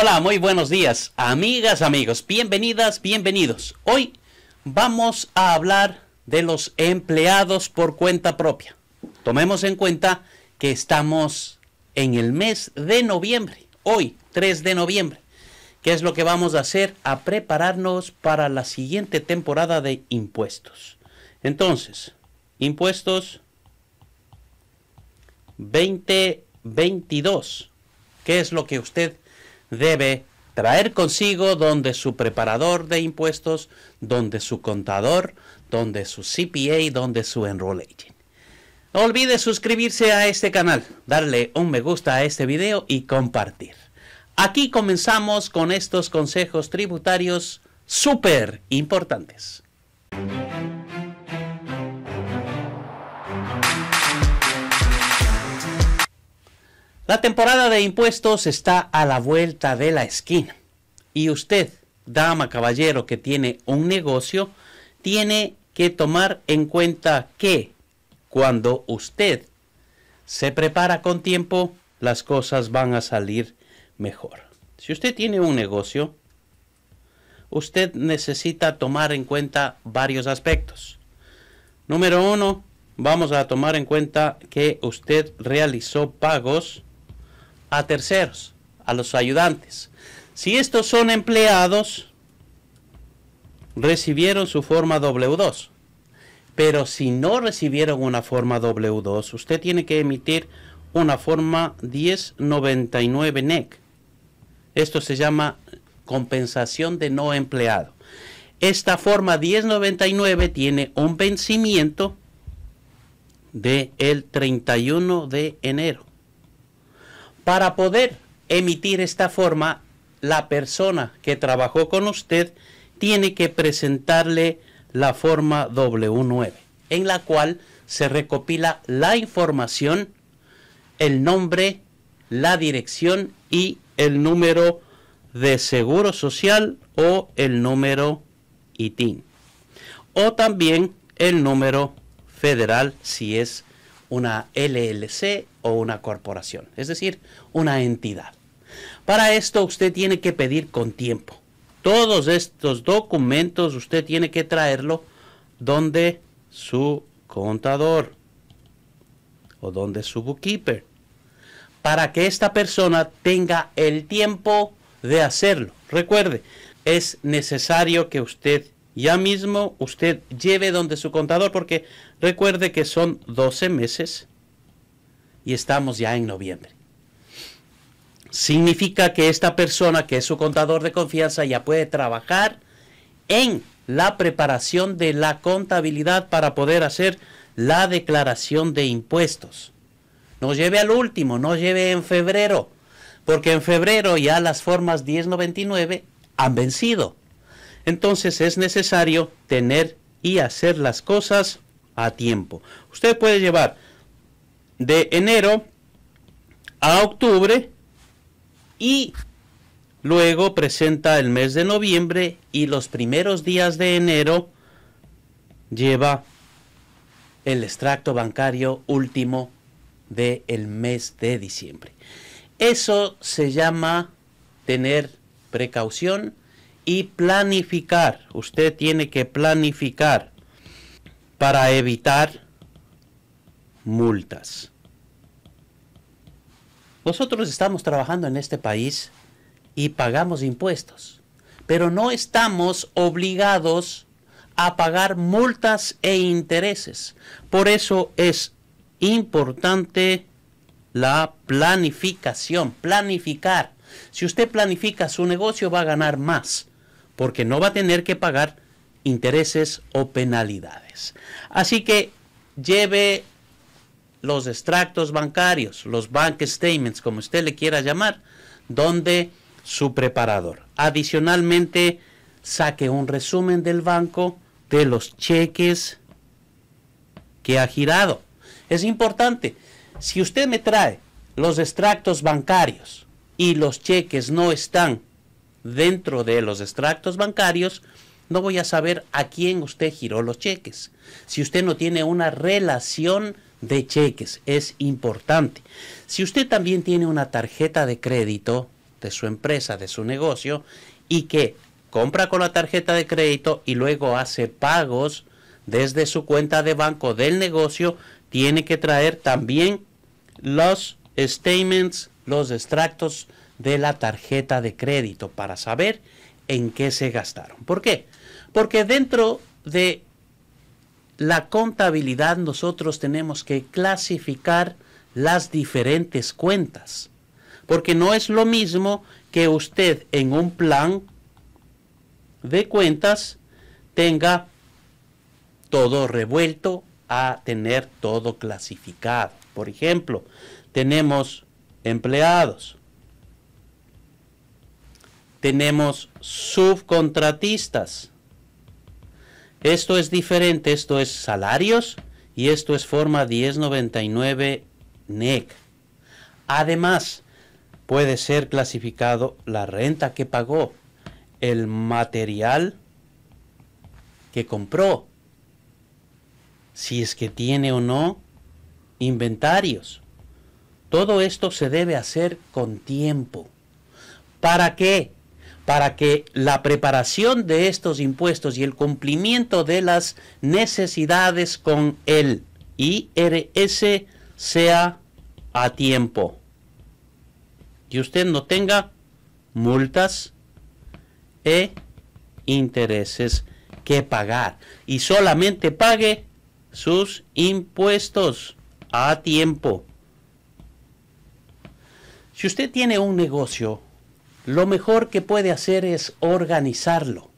Hola, muy buenos días, amigas, amigos, bienvenidas, bienvenidos. Hoy vamos a hablar de los empleados por cuenta propia. Tomemos en cuenta que estamos en el mes de noviembre, hoy, 3 de noviembre. ¿Qué es lo que vamos a hacer? A prepararnos para la siguiente temporada de impuestos. Entonces, impuestos 2022. ¿Qué es lo que usted debe traer consigo donde su preparador de impuestos, donde su contador, donde su CPA, donde su enroll No olvide suscribirse a este canal, darle un me gusta a este video y compartir. Aquí comenzamos con estos consejos tributarios súper importantes. La temporada de impuestos está a la vuelta de la esquina. Y usted, dama, caballero que tiene un negocio, tiene que tomar en cuenta que cuando usted se prepara con tiempo, las cosas van a salir mejor. Si usted tiene un negocio, usted necesita tomar en cuenta varios aspectos. Número uno, vamos a tomar en cuenta que usted realizó pagos a terceros, a los ayudantes. Si estos son empleados, recibieron su forma W2. Pero si no recibieron una forma W2, usted tiene que emitir una forma 1099 NEC. E Esto se llama compensación de no empleado. Esta forma 1099 tiene un vencimiento del 31 de enero. Para poder emitir esta forma, la persona que trabajó con usted tiene que presentarle la forma W9, en la cual se recopila la información, el nombre, la dirección y el número de seguro social o el número ITIN. O también el número federal si es una LLC o una corporación, es decir, una entidad. Para esto usted tiene que pedir con tiempo. Todos estos documentos usted tiene que traerlo donde su contador o donde su bookkeeper para que esta persona tenga el tiempo de hacerlo. Recuerde, es necesario que usted ya mismo usted lleve donde su contador, porque recuerde que son 12 meses y estamos ya en noviembre. Significa que esta persona, que es su contador de confianza, ya puede trabajar en la preparación de la contabilidad para poder hacer la declaración de impuestos. No lleve al último, no lleve en febrero, porque en febrero ya las formas 1099 han vencido. Entonces es necesario tener y hacer las cosas a tiempo. Usted puede llevar de enero a octubre y luego presenta el mes de noviembre y los primeros días de enero lleva el extracto bancario último del mes de diciembre. Eso se llama tener precaución, y planificar. Usted tiene que planificar para evitar multas. Nosotros estamos trabajando en este país y pagamos impuestos, pero no estamos obligados a pagar multas e intereses. Por eso es importante la planificación, planificar. Si usted planifica su negocio va a ganar más porque no va a tener que pagar intereses o penalidades. Así que lleve los extractos bancarios, los bank statements, como usted le quiera llamar, donde su preparador. Adicionalmente, saque un resumen del banco de los cheques que ha girado. Es importante, si usted me trae los extractos bancarios y los cheques no están dentro de los extractos bancarios, no voy a saber a quién usted giró los cheques. Si usted no tiene una relación de cheques, es importante. Si usted también tiene una tarjeta de crédito de su empresa, de su negocio, y que compra con la tarjeta de crédito y luego hace pagos desde su cuenta de banco del negocio, tiene que traer también los statements, los extractos de la tarjeta de crédito para saber en qué se gastaron. ¿Por qué? Porque dentro de la contabilidad nosotros tenemos que clasificar las diferentes cuentas. Porque no es lo mismo que usted en un plan de cuentas tenga todo revuelto a tener todo clasificado. Por ejemplo, tenemos empleados, tenemos subcontratistas. Esto es diferente, esto es salarios y esto es forma 1099 NEC. E Además, puede ser clasificado la renta que pagó, el material que compró, si es que tiene o no inventarios. Todo esto se debe hacer con tiempo. ¿Para qué? para que la preparación de estos impuestos y el cumplimiento de las necesidades con el IRS sea a tiempo y usted no tenga multas e intereses que pagar y solamente pague sus impuestos a tiempo. Si usted tiene un negocio lo mejor que puede hacer es organizarlo.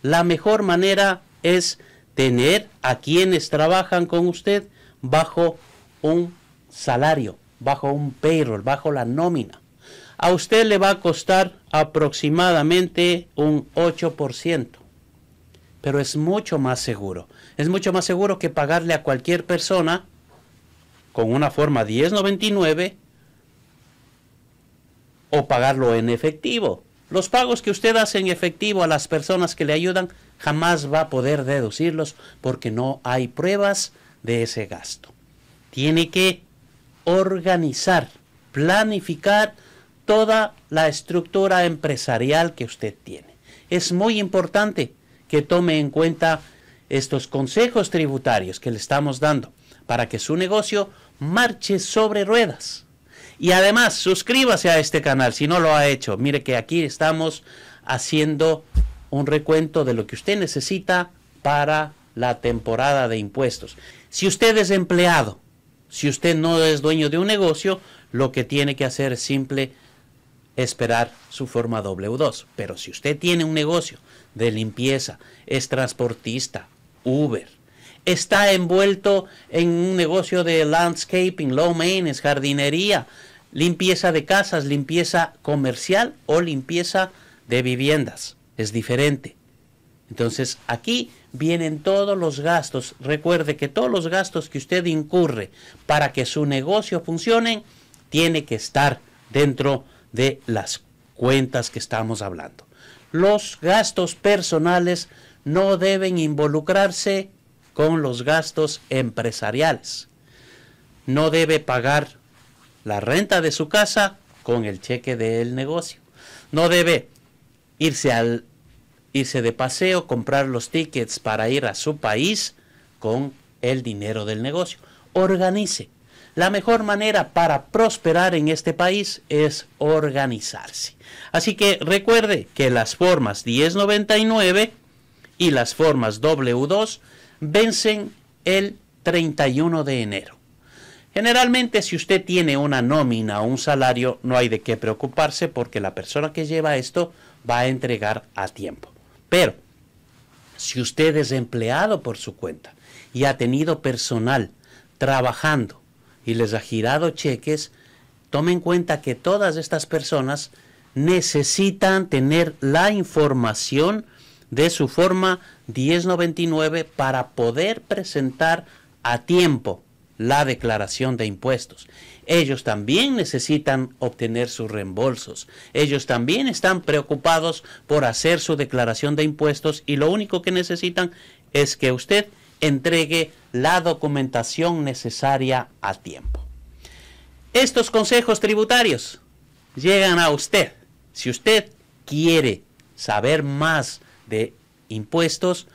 La mejor manera es tener a quienes trabajan con usted bajo un salario, bajo un payroll, bajo la nómina. A usted le va a costar aproximadamente un 8%, pero es mucho más seguro. Es mucho más seguro que pagarle a cualquier persona con una forma 1099 o pagarlo en efectivo. Los pagos que usted hace en efectivo a las personas que le ayudan jamás va a poder deducirlos porque no hay pruebas de ese gasto. Tiene que organizar, planificar toda la estructura empresarial que usted tiene. Es muy importante que tome en cuenta estos consejos tributarios que le estamos dando para que su negocio marche sobre ruedas. Y además, suscríbase a este canal si no lo ha hecho. Mire que aquí estamos haciendo un recuento de lo que usted necesita para la temporada de impuestos. Si usted es empleado, si usted no es dueño de un negocio, lo que tiene que hacer es simple esperar su forma W2. Pero si usted tiene un negocio de limpieza, es transportista, Uber, está envuelto en un negocio de landscaping, low maintenance, jardinería, limpieza de casas, limpieza comercial o limpieza de viviendas. Es diferente. Entonces aquí vienen todos los gastos. Recuerde que todos los gastos que usted incurre para que su negocio funcione, tiene que estar dentro de las cuentas que estamos hablando. Los gastos personales no deben involucrarse con los gastos empresariales. No debe pagar la renta de su casa con el cheque del negocio. No debe irse al irse de paseo, comprar los tickets para ir a su país con el dinero del negocio. Organice. La mejor manera para prosperar en este país es organizarse. Así que recuerde que las formas 1099 y las formas W2 vencen el 31 de enero. Generalmente si usted tiene una nómina o un salario no hay de qué preocuparse porque la persona que lleva esto va a entregar a tiempo. Pero si usted es empleado por su cuenta y ha tenido personal trabajando y les ha girado cheques, tome en cuenta que todas estas personas necesitan tener la información de su forma 1099 para poder presentar a tiempo la declaración de impuestos. Ellos también necesitan obtener sus reembolsos. Ellos también están preocupados por hacer su declaración de impuestos y lo único que necesitan es que usted entregue la documentación necesaria a tiempo. Estos consejos tributarios llegan a usted. Si usted quiere saber más de impuestos,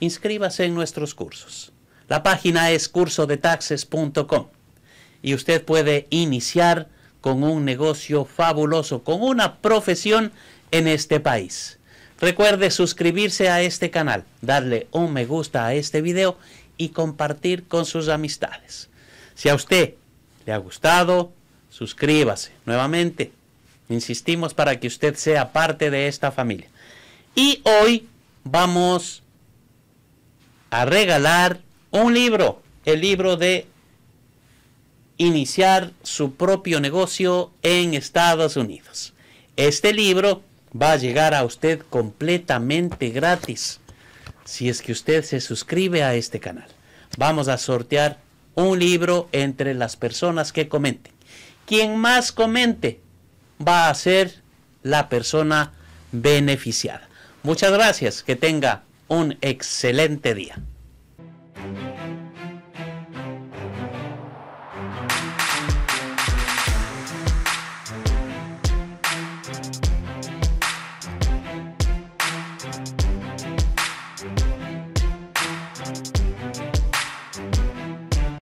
inscríbase en nuestros cursos. La página es cursodetaxes.com y usted puede iniciar con un negocio fabuloso, con una profesión en este país. Recuerde suscribirse a este canal, darle un me gusta a este video y compartir con sus amistades. Si a usted le ha gustado, suscríbase nuevamente. Insistimos para que usted sea parte de esta familia. Y hoy vamos a regalar un libro, el libro de iniciar su propio negocio en Estados Unidos. Este libro va a llegar a usted completamente gratis si es que usted se suscribe a este canal. Vamos a sortear un libro entre las personas que comenten. Quien más comente va a ser la persona beneficiada. Muchas gracias, que tenga un excelente día.